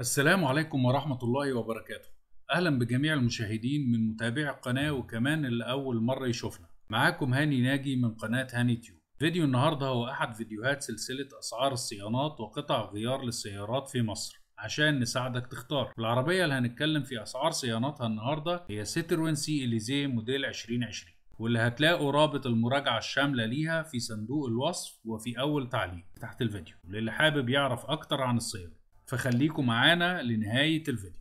السلام عليكم ورحمة الله وبركاته أهلا بجميع المشاهدين من متابعي القناة وكمان اللي أول مرة يشوفنا معاكم هاني ناجي من قناة هاني تيوب فيديو النهاردة هو أحد فيديوهات سلسلة أسعار الصيانات وقطع غيار للسيارات في مصر عشان نساعدك تختار العربية اللي هنتكلم في أسعار صيانتها النهاردة هي سيتروين سي إليزي موديل 2020 واللي هتلاقوا رابط المراجعة الشاملة ليها في صندوق الوصف وفي أول تعليق تحت الفيديو للي حابب يعرف أكتر عن السيارة فخليكم معانا لنهاية الفيديو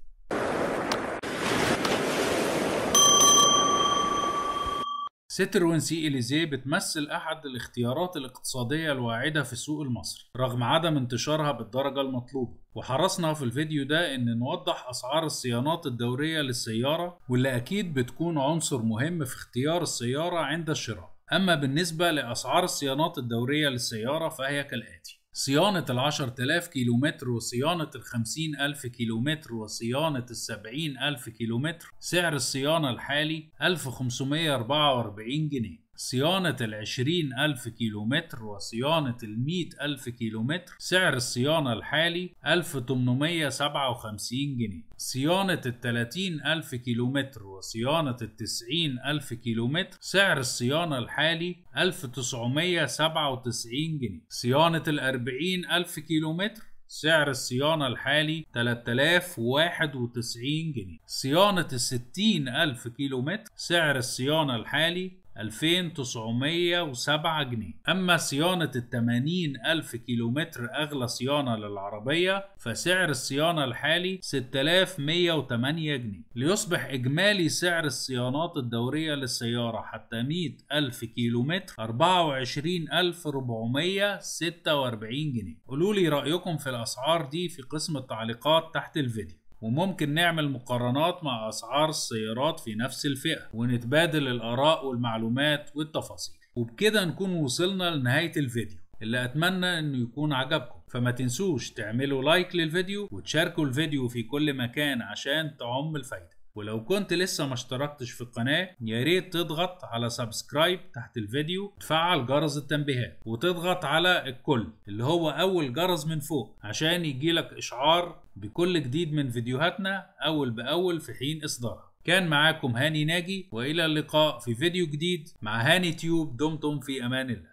سي إليزيه بتمثل أحد الاختيارات الاقتصادية الواعدة في السوق المصري رغم عدم انتشارها بالدرجة المطلوبة وحرصنا في الفيديو ده إن نوضح أسعار الصيانات الدورية للسيارة واللي أكيد بتكون عنصر مهم في اختيار السيارة عند الشراء أما بالنسبة لأسعار الصيانات الدورية للسيارة فهي كالآتي صيانة العشر تلاف كيلومتر وصيانة الخمسين ألف كيلومتر وصيانة السبعين ألف كيلومتر سعر الصيانة الحالي ألف أربعة وأربعين جنيه صيانة العشرين ألف كيلومتر وصيانة المئة ألف كيلومتر سعر الصيانة الحالي 1857 جنيه صيانة التلاتين ألف كيلومتر وصيانة التسعين ألف كيلومتر سعر الصيانة الحالي 1997 جنيه صيانة الأربعين ألف كيلومتر سعر الصيانة الحالي 3091 جنيه صيانة الستين ألف كيلومتر سعر الصيانة الحالي 2907 جنيه أما صيانة ال 80 ألف كيلومتر أغلى صيانة للعربية فسعر الصيانة الحالي 6108 جنيه ليصبح إجمالي سعر الصيانات الدورية للسيارة حتى 100 ألف كيلومتر 24446 جنيه قولوا لي رأيكم في الأسعار دي في قسم التعليقات تحت الفيديو وممكن نعمل مقارنات مع أسعار السيارات في نفس الفئة ونتبادل الآراء والمعلومات والتفاصيل وبكده نكون وصلنا لنهاية الفيديو اللي أتمنى إنه يكون عجبكم فما تنسوش تعملوا لايك للفيديو وتشاركوا الفيديو في كل مكان عشان تعم الفايدة ولو كنت لسه ما اشتركتش في القناة يا ريت تضغط على سبسكرايب تحت الفيديو وتفعل جرس التنبيهات وتضغط على الكل اللي هو اول جرس من فوق عشان يجيلك اشعار بكل جديد من فيديوهاتنا اول باول في حين اصدارها كان معاكم هاني ناجي والى اللقاء في فيديو جديد مع هاني تيوب دمتم في امان الله